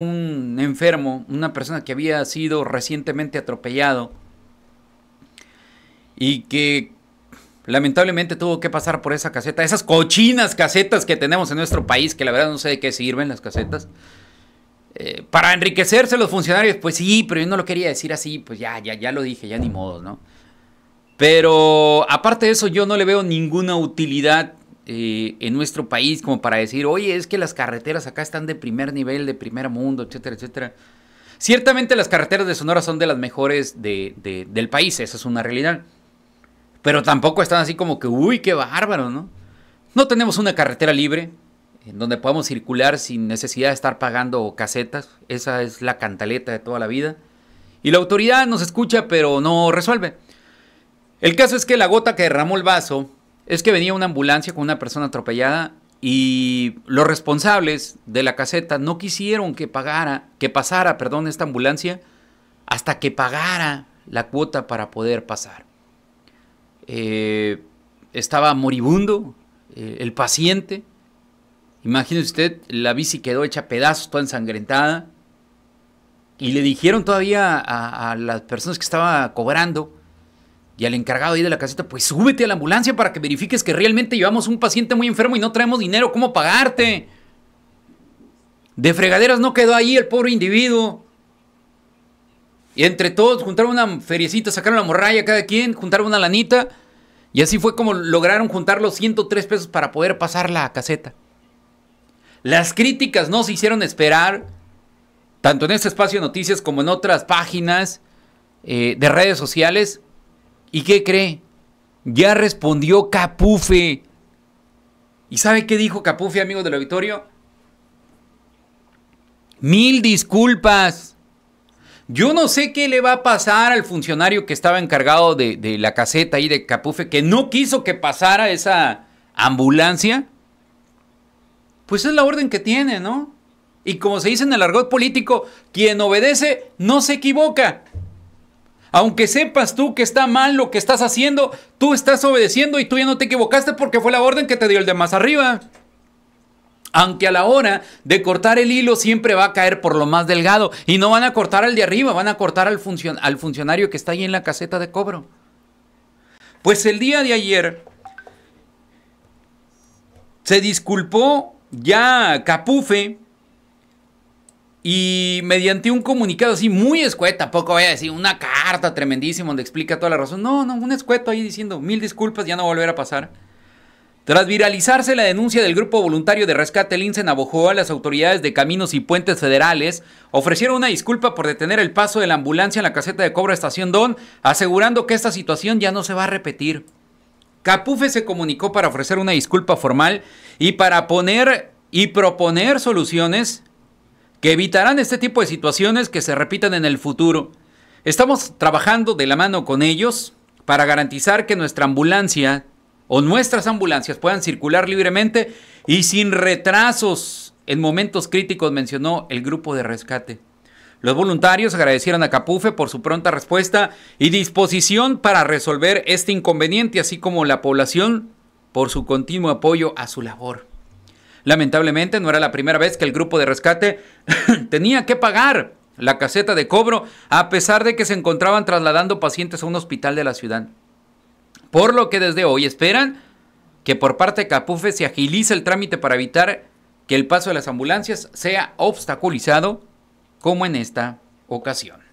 un enfermo, una persona que había sido recientemente atropellado y que lamentablemente tuvo que pasar por esa caseta, esas cochinas casetas que tenemos en nuestro país, que la verdad no sé de qué sirven las casetas. Eh, para enriquecerse los funcionarios, pues sí, pero yo no lo quería decir así, pues ya, ya, ya lo dije, ya ni modo, ¿no? Pero aparte de eso, yo no le veo ninguna utilidad eh, en nuestro país como para decir, oye, es que las carreteras acá están de primer nivel, de primer mundo, etcétera, etcétera. Ciertamente las carreteras de Sonora son de las mejores del país, esa es una realidad. Pero tampoco están así como que, uy, qué bárbaro, ¿no? No tenemos una carretera libre en donde podamos circular sin necesidad de estar pagando casetas. Esa es la cantaleta de toda la vida. Y la autoridad nos escucha, pero no resuelve. El caso es que la gota que derramó el vaso es que venía una ambulancia con una persona atropellada y los responsables de la caseta no quisieron que pagara, que pasara, perdón, esta ambulancia hasta que pagara la cuota para poder pasar. Eh, estaba moribundo eh, el paciente. Imagínese usted, la bici quedó hecha pedazos, toda ensangrentada. Y le dijeron todavía a, a las personas que estaba cobrando y al encargado ahí de la caseta, pues súbete a la ambulancia para que verifiques que realmente llevamos un paciente muy enfermo y no traemos dinero, ¿cómo pagarte? De fregaderas no quedó ahí el pobre individuo. Y entre todos juntaron una feriecita, sacaron la morralla cada quien, juntaron una lanita. Y así fue como lograron juntar los 103 pesos para poder pasar la caseta. Las críticas no se hicieron esperar, tanto en este espacio de noticias como en otras páginas eh, de redes sociales. ¿Y qué cree? Ya respondió Capufe. ¿Y sabe qué dijo Capufe, amigo del auditorio? Mil disculpas. Yo no sé qué le va a pasar al funcionario que estaba encargado de, la caseta ahí de Capufe, que no quiso que pasara esa ambulancia. Pues es la orden que tiene, ¿no? Y como se dice en el argot político, quien obedece no se equivoca. Aunque sepas tú que está mal lo que estás haciendo, tú estás obedeciendo y tú ya no te equivocaste porque fue la orden que te dio el de más arriba. Aunque a la hora de cortar el hilo siempre va a caer por lo más delgado. Y no van a cortar al de arriba, van a cortar al, funcionario que está ahí en la caseta de cobro. Pues el día de ayer se disculpó ya Capufe y mediante un comunicado así muy escueto, tampoco voy a decir una carta tremendísima donde explica toda la razón. No, no, un escueto ahí diciendo mil disculpas, ya no volverá a pasar. Tras viralizarse la denuncia del Grupo Voluntario de Rescate Lince a las autoridades de Caminos y Puentes Federales ofrecieron una disculpa por detener el paso de la ambulancia en la caseta de Cobra Estación Don, asegurando que esta situación ya no se va a repetir. Capufe se comunicó para ofrecer una disculpa formal y para poner y proponer soluciones que evitarán este tipo de situaciones que se repitan en el futuro. Estamos trabajando de la mano con ellos para garantizar que nuestra ambulancia o nuestras ambulancias puedan circular libremente y sin retrasos en momentos críticos, mencionó el grupo de rescate. Los voluntarios agradecieron a Capufe por su pronta respuesta y disposición para resolver este inconveniente, así como la población por su continuo apoyo a su labor. Lamentablemente no era la primera vez que el grupo de rescate tenía que pagar la caseta de cobro a pesar de que se encontraban trasladando pacientes a un hospital de la ciudad. Por lo que desde hoy esperan que por parte de Capufe se agilice el trámite para evitar que el paso de las ambulancias sea obstaculizado como en esta ocasión.